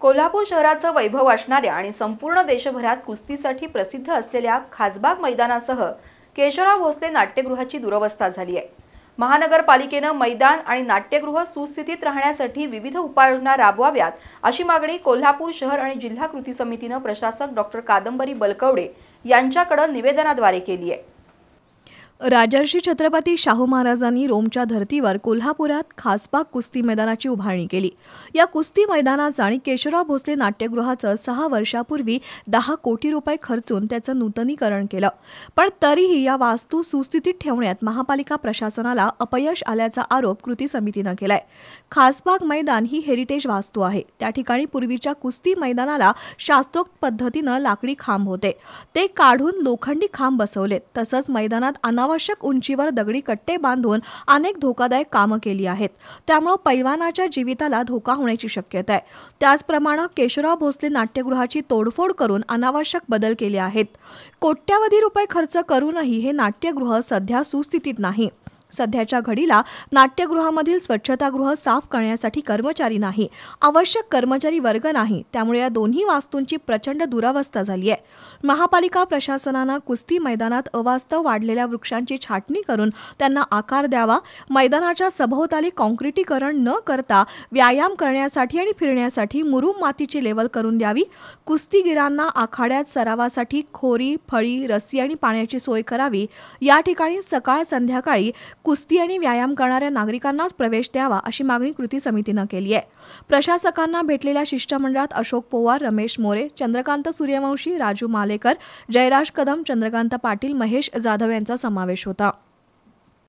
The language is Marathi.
कोल्हापूर शहराचं वैभव असणाऱ्या आणि संपूर्ण देशभरात कुस्तीसाठी प्रसिद्ध असलेल्या खासबाग मैदानासह केशवराव भोसले नाट्यगृहाची दुरवस्था झाली आहे महानगरपालिकेनं मैदान आणि नाट्यगृह सुस्थितीत राहण्यासाठी विविध उपाययोजना राबवाव्यात अशी मागणी कोल्हापूर शहर आणि जिल्हा कृती समितीनं प्रशासक डॉक्टर कादंबरी बलकवडे यांच्याकडं निवेदनाद्वारे केली आहे राजर्षी छत्रपती शाहू महाराजांनी रोमच्या धर्तीवर कोल्हापुरात खासबाग कुस्ती मैदानाची उभारणी केली या कुस्ती मैदानाचं आणि केशवराव भोसले नाट्यगृहाचं सहा वर्षापूर्वी दहा कोटी रुपये खर्चून त्याचं नूतनीकरण केलं पण तरीही या वास्तू सुस्थितीत ठेवण्यात महापालिका प्रशासनाला अपयश आल्याचा आरोप कृती समितीनं केलाय खासबाग मैदान ही हेरिटेज वास्तू आहे त्या ठिकाणी पूर्वीच्या कुस्ती मैदानाला शास्त्रोक्त पद्धतीनं लाकडी खांब होते ते काढून लोखंडी खांब बसवलेत तसंच मैदानात अनावर अनावश्यक उंचीवर दगडी कट्टे बांधून अनेक धोकादायक कामं केली आहेत त्यामुळे पैवानाच्या जीविताला धोका होण्याची शक्यता आहे त्याचप्रमाणे केशवराव भोसले नाट्यगृहाची तोडफोड करून अनावश्यक बदल केले आहेत कोट्यावधी रुपये खर्च करूनही हे नाट्यगृह सध्या सुस्थितीत नाही सध्याच्या घडीला नाट्यगृहामधील स्वच्छतागृह साफ करण्यासाठी कर्मचारी नाही आवश्यक कर्मचारी वर्ग नाही त्यामुळे या दोन्ही वास्तूंची प्रचंड दुरावस्था झाली आहे महापालिका प्रशासनानं कुस्ती मैदानात अवास्तव वाढलेल्या वृक्षांची छाटणी करून त्यांना आकार द्यावा मैदानाच्या सभोवताली कॉन्क्रिटीकरण न करता व्यायाम करण्यासाठी आणि फिरण्यासाठी मुरुम मातीची लेवल करून द्यावी कुस्तीगिरांना आखाड्यात सरावासाठी खोरी फळी रस्सी आणि पाण्याची सोय करावी या ठिकाणी सकाळ संध्याकाळी कुस्ती आणि व्यायाम करणाऱ्या नागरिकांनाच प्रवेश द्यावा अशी मागणी कृती समितीनं केली आहे प्रशासकांना भेटलेल्या शिष्टमंडळात अशोक पोवार रमेश मोरे चंद्रकांत सूर्यवंशी राजू मालेकर जयराज कदम चंद्रकांत पाटील महेश जाधव यांचा समावेश होता